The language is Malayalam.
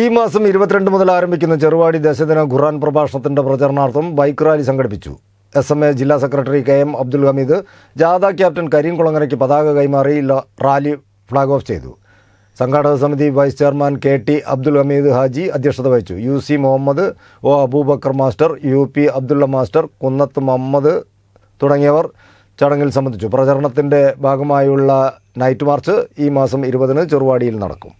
ഈ മാസം ഇരുപത്തിരണ്ട് മുതൽ ആരംഭിക്കുന്ന ചെറുവാടി ദേശദിന ഖുറാൻ പ്രഭാഷണത്തിന്റെ പ്രചരണാർത്ഥം ബൈക്ക് റാലി സംഘടിപ്പിച്ചു എസ് എം എ ജില്ലാ secretary K M Abdul Hameed ജാഥ ക്യാപ്റ്റൻ കരീം കുളങ്ങരയ്ക്ക് പതാക കൈമാറി റാലി ഫ്ളാഗ് ഓഫ് ചെയ്തു സംഘാടക സമിതി vice chairman K T Abdul Hameed Haji അധ്യക്ഷത വഹിച്ചു U C Muhammad O Abubakar master U P Abdulla master Kunnath Muhammad തുടങ്ങിയവർ ചടങ്ങിൽ സംബന്ധിച്ചു പ്രചരണത്തിൻ്റെ ഭാഗമായുള്ള നൈറ്റ് മാർച്ച് ഈ മാസം ഇരുപതിന് ചെറുവാടിയിൽ നടക്കും